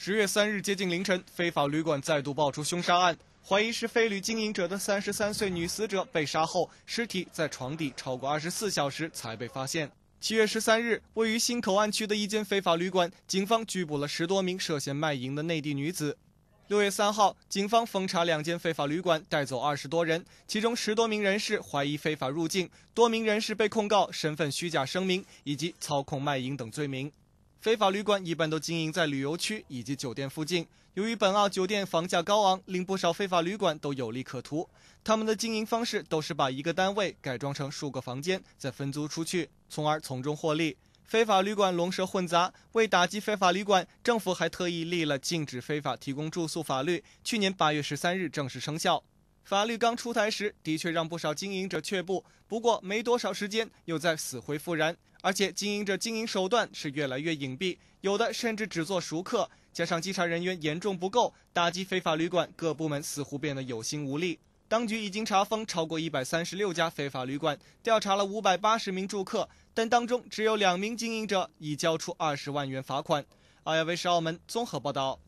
十月三日接近凌晨，非法旅馆再度爆出凶杀案，怀疑是非旅经营者的三十三岁女死者被杀后，尸体在床底超过二十四小时才被发现。七月十三日，位于新口岸区的一间非法旅馆，警方拘捕了十多名涉嫌卖淫的内地女子。六月三号，警方封查两间非法旅馆，带走二十多人，其中十多名人士怀疑非法入境，多名人士被控告身份虚假声明以及操控卖淫等罪名。非法旅馆一般都经营在旅游区以及酒店附近。由于本澳酒店房价高昂，令不少非法旅馆都有利可图。他们的经营方式都是把一个单位改装成数个房间，再分租出去，从而从中获利。非法旅馆龙蛇混杂，为打击非法旅馆，政府还特意立了禁止非法提供住宿法律，去年八月十三日正式生效。法律刚出台时，的确让不少经营者却步。不过没多少时间，又在死灰复燃。而且经营者经营手段是越来越隐蔽，有的甚至只做熟客。加上稽查人员严重不够，打击非法旅馆，各部门似乎变得有心无力。当局已经查封超过一百三十六家非法旅馆，调查了五百八十名住客，但当中只有两名经营者已交出二十万元罚款。阿亚维是澳门综合报道。